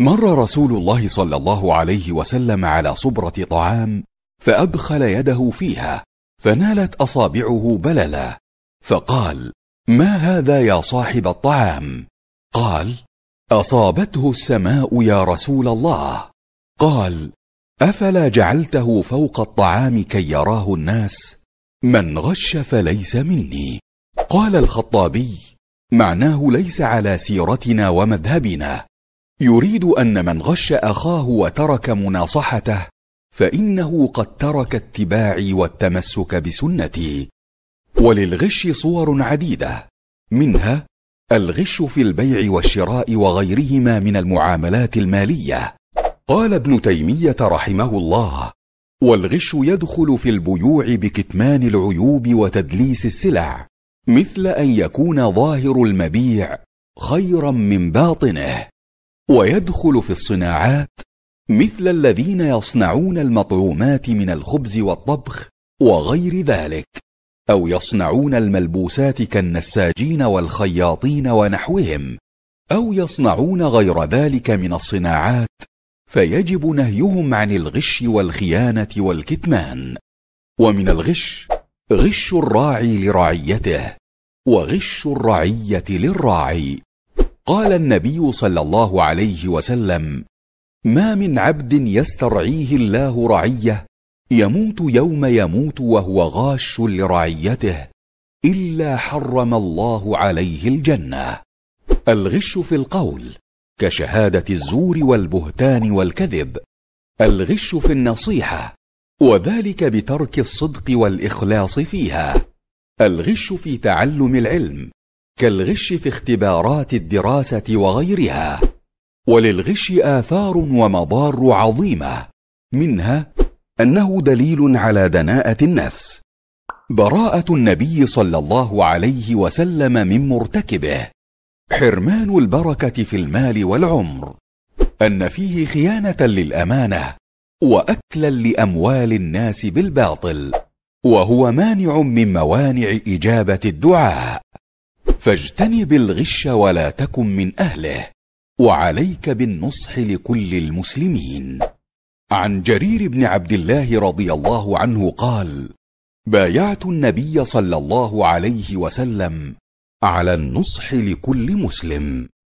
مر رسول الله صلى الله عليه وسلم على صبرة طعام فأدخل يده فيها فنالت أصابعه بللا فقال ما هذا يا صاحب الطعام قال أصابته السماء يا رسول الله قال أفلا جعلته فوق الطعام كي يراه الناس من غش فليس مني قال الخطابي معناه ليس على سيرتنا ومذهبنا يريد ان من غش اخاه وترك مناصحته فانه قد ترك اتباعي والتمسك بسنتي وللغش صور عديده منها الغش في البيع والشراء وغيرهما من المعاملات الماليه قال ابن تيميه رحمه الله والغش يدخل في البيوع بكتمان العيوب وتدليس السلع مثل ان يكون ظاهر المبيع خيرا من باطنه ويدخل في الصناعات مثل الذين يصنعون المطعومات من الخبز والطبخ وغير ذلك او يصنعون الملبوسات كالنساجين والخياطين ونحوهم او يصنعون غير ذلك من الصناعات فيجب نهيهم عن الغش والخيانه والكتمان ومن الغش غش الراعي لرعيته وغش الرعيه للراعي قال النبي صلى الله عليه وسلم ما من عبد يسترعيه الله رعيه يموت يوم يموت وهو غاش لرعيته الا حرم الله عليه الجنه الغش في القول كشهاده الزور والبهتان والكذب الغش في النصيحه وذلك بترك الصدق والاخلاص فيها الغش في تعلم العلم كالغش في اختبارات الدراسة وغيرها وللغش آثار ومضار عظيمة منها أنه دليل على دناءة النفس براءة النبي صلى الله عليه وسلم من مرتكبه حرمان البركة في المال والعمر أن فيه خيانة للأمانة وأكلا لأموال الناس بالباطل وهو مانع من موانع إجابة الدعاء فاجتنب الغش ولا تكن من اهله وعليك بالنصح لكل المسلمين عن جرير بن عبد الله رضي الله عنه قال بايعت النبي صلى الله عليه وسلم على النصح لكل مسلم